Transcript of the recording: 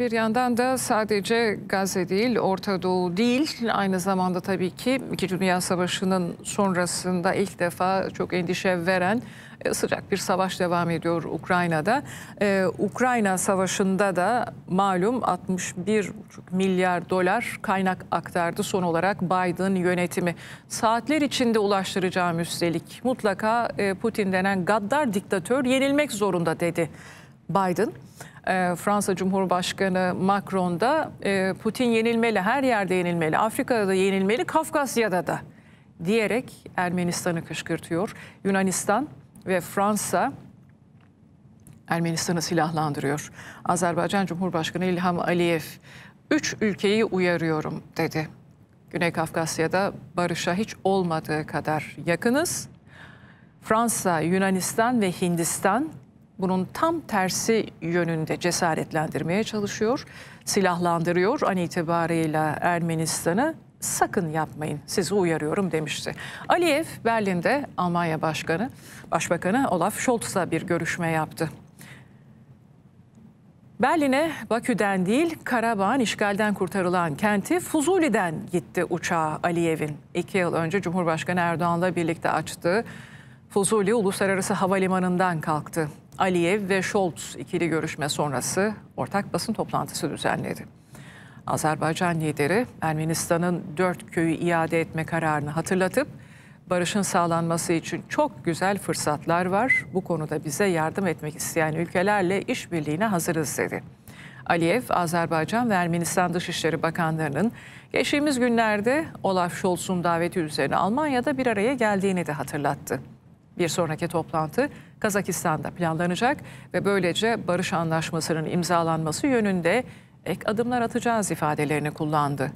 Bir yandan da sadece Gazze değil, Orta Doğu değil, aynı zamanda tabii ki İki Dünya Savaşı'nın sonrasında ilk defa çok endişe veren e, sıcak bir savaş devam ediyor Ukrayna'da. Ee, Ukrayna Savaşı'nda da malum 61,5 milyar dolar kaynak aktardı son olarak Biden yönetimi. Saatler içinde ulaştıracağım üstelik mutlaka e, Putin denen gaddar diktatör yenilmek zorunda dedi. Biden. E, Fransa Cumhurbaşkanı Macron da e, Putin yenilmeli, her yerde yenilmeli, Afrika'da da yenilmeli, Kafkasya'da da diyerek Ermenistan'ı kışkırtıyor. Yunanistan ve Fransa Ermenistan'ı silahlandırıyor. Azerbaycan Cumhurbaşkanı İlham Aliyev, üç ülkeyi uyarıyorum dedi. Güney Kafkasya'da barışa hiç olmadığı kadar yakınız. Fransa, Yunanistan ve Hindistan bunun tam tersi yönünde cesaretlendirmeye çalışıyor, silahlandırıyor an itibarıyla Ermenistan'ı sakın yapmayın sizi uyarıyorum demişti. Aliyev Berlin'de Almanya Başkanı, Başbakanı Olaf Scholz'la bir görüşme yaptı. Berlin'e Bakü'den değil Karabağ'ın işgalden kurtarılan kenti Fuzuli'den gitti uçağı Aliyev'in. iki yıl önce Cumhurbaşkanı Erdoğan'la birlikte açtığı Fuzuli Uluslararası Havalimanı'ndan kalktı. Aliyev ve Scholz ikili görüşme sonrası ortak basın toplantısı düzenledi. Azerbaycan lideri Ermenistan'ın dört köyü iade etme kararını hatırlatıp barışın sağlanması için çok güzel fırsatlar var. Bu konuda bize yardım etmek isteyen ülkelerle işbirliğine hazırız dedi. Aliyev, Azerbaycan ve Ermenistan Dışişleri Bakanlarının geçtiğimiz günlerde Olaf Scholz'un daveti üzerine Almanya'da bir araya geldiğini de hatırlattı. Bir sonraki toplantı Kazakistan'da planlanacak ve böylece barış anlaşmasının imzalanması yönünde ek adımlar atacağız ifadelerini kullandı.